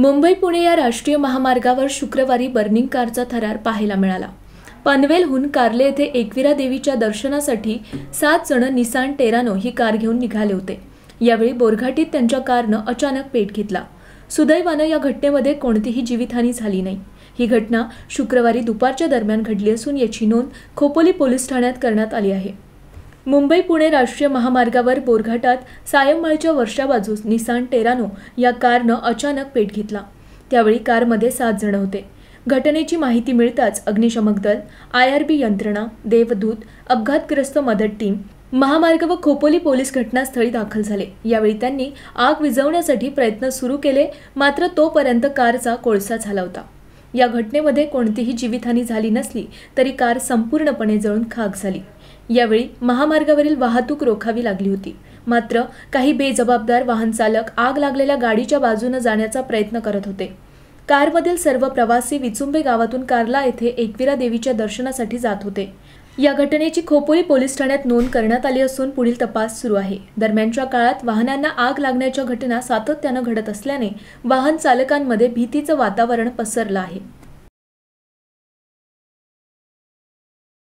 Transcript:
मुंबई पुणे या राष्ट्रीय महामार्गावर शुक्रवारी बर्निंग कारचा थरार पाहायला मिळाला पनवेलहून कार्ले येथे एकविरा देवीच्या दर्शनासाठी सात जण निसान टेरानो ही कार घेऊन निघाले होते यावेळी बोरघाटीत त्यांच्या कारनं अचानक पेट घेतला सुदैवानं या घटनेमध्ये कोणतीही जीवितहानी झाली नाही ही घटना शुक्रवारी दुपारच्या दरम्यान घडली असून याची नोंद खोपोली पोलीस ठाण्यात करण्यात आली आहे मुंबई पुणे राष्ट्रीय महामार्गावर बोरघाटात सायंमाळच्या वर्षा बाजूस निसान टेरानो या कारनं अचानक पेट घेतला त्यावेळी कारमध्ये सात जण होते घटनेची माहिती मिळताच अग्निशमक दल आय आर बी यंत्रणा देवदूत अपघातग्रस्त मदत टीम महामार्ग व खोपोली पोलीस घटनास्थळी दाखल झाले यावेळी त्यांनी आग विझवण्यासाठी प्रयत्न सुरू केले मात्र तोपर्यंत कारचा कोळसा झाला होता या घटनेमध्ये कोणतीही जीवितहानी झाली नसली तरी कार संपूर्णपणे जळून खाक झाली यावेळी महामार्गावरील वाहतूक रोखावी लागली होती मात्र काही बेजबाबदार वाहन चालक आग लागलेल्या गाडीच्या बाजूने जाण्याचा प्रयत्न करत होते कारमधील सर्व प्रवासी विचुंबे गावातून कारला येथे एकविरा देवीच्या दर्शनासाठी जात होते या घटनेची खोपोली पोलीस ठाण्यात नोंद करण्यात आली असून पुढील तपास सुरू आहे दरम्यानच्या काळात वाहनांना आग लागण्याच्या घटना सातत्यानं घडत असल्याने वाहन चालकांमध्ये भीतीचं वातावरण पसरलं आहे